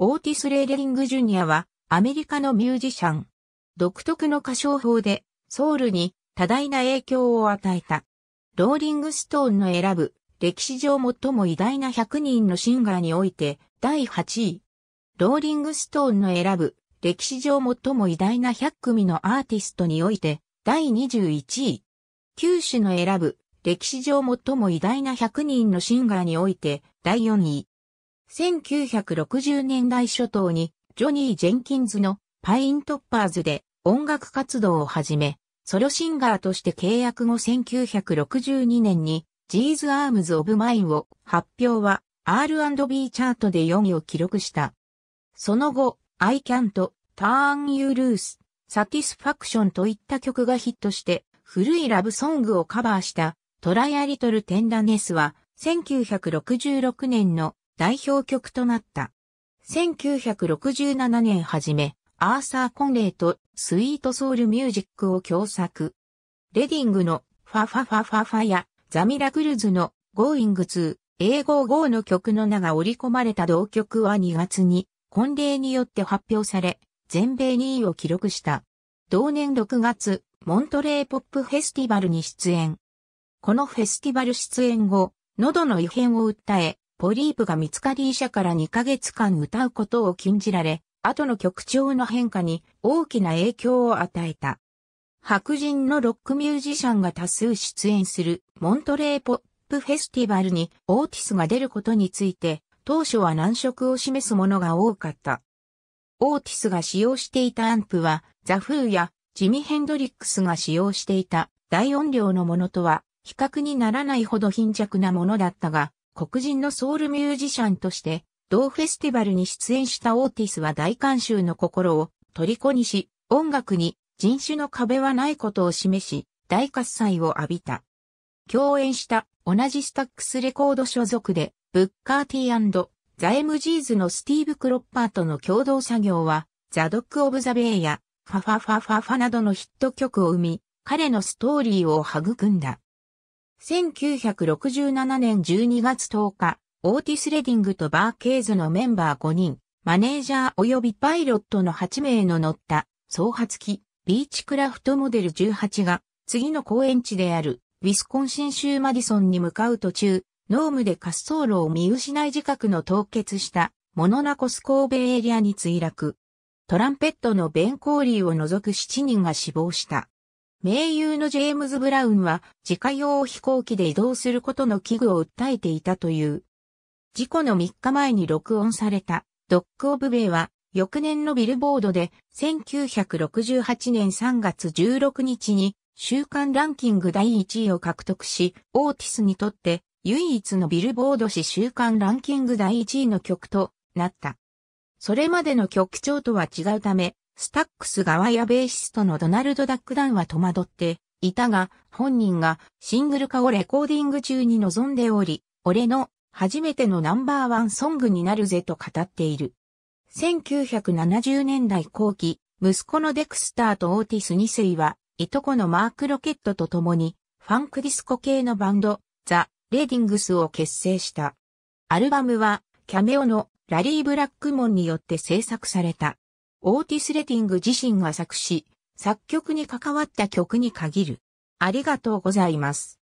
オーティス・レーデリング・ジュニアはアメリカのミュージシャン。独特の歌唱法でソウルに多大な影響を与えた。ローリング・ストーンの選ぶ歴史上最も偉大な100人のシンガーにおいて第8位。ローリング・ストーンの選ぶ歴史上最も偉大な100組のアーティストにおいて第21位。九種の選ぶ歴史上最も偉大な100人のシンガーにおいて第4位。1960年代初頭にジョニー・ジェンキンズのパイントッパーズで音楽活動を始め、ソロシンガーとして契約後1962年にジーズ・アームズ・オブ・マインを発表は R&B チャートで4位を記録した。その後、I Can't, Turn You Loose, Satisfaction といった曲がヒットして古いラブソングをカバーしたトライアリトルテンダネスは1966年の代表曲となった。1967年はじめ、アーサー・コンレイとスイートソウルミュージックを共作。レディングのファファファファファやザ・ミラクルズのゴーイングツー。英語ゴーの曲の名が織り込まれた同曲は2月に、婚礼によって発表され、全米2位を記録した。同年6月、モントレーポップフェスティバルに出演。このフェスティバル出演後、喉の異変を訴え、ポリープが見つかり医者から2ヶ月間歌うことを禁じられ、後の曲調の変化に大きな影響を与えた。白人のロックミュージシャンが多数出演するモントレーポップフェスティバルにオーティスが出ることについて、当初は難色を示すものが多かった。オーティスが使用していたアンプは、ザ・フーやジミ・ヘンドリックスが使用していた大音量のものとは比較にならないほど貧弱なものだったが、黒人のソウルミュージシャンとして、同フェスティバルに出演したオーティスは大観衆の心を虜にし、音楽に人種の壁はないことを示し、大喝采を浴びた。共演した同じスタックスレコード所属で、ブッカーティーザ・エムジーズのスティーブ・クロッパーとの共同作業は、ザ・ドック・オブ・ザ・ベイや、ファファファファファなどのヒット曲を生み、彼のストーリーを育んだ。1967年12月10日、オーティス・レディングとバーケーズのメンバー5人、マネージャー及びパイロットの8名の乗った創発機、ビーチクラフトモデル18が、次の公演地である、ウィスコンシン州マディソンに向かう途中、ノームで滑走路を見失い自覚の凍結した、モノナコス神戸エリアに墜落。トランペットのベンコーリーを除く7人が死亡した。盟友のジェームズ・ブラウンは自家用飛行機で移動することの危惧を訴えていたという。事故の3日前に録音されたドック・オブ・ベイは翌年のビルボードで1968年3月16日に週間ランキング第1位を獲得し、オーティスにとって唯一のビルボード誌週間ランキング第1位の曲となった。それまでの曲調とは違うため、スタックス側やベーシストのドナルド・ダックダンは戸惑っていたが、本人がシングル化をレコーディング中に望んでおり、俺の初めてのナンバーワンソングになるぜと語っている。1970年代後期、息子のデクスターとオーティス2世は、いとこのマーク・ロケットと共に、ファンクディスコ系のバンド、ザ・レディングスを結成した。アルバムは、キャメオのラリー・ブラックモンによって制作された。オーティス・レティング自身が作詞、作曲に関わった曲に限る。ありがとうございます。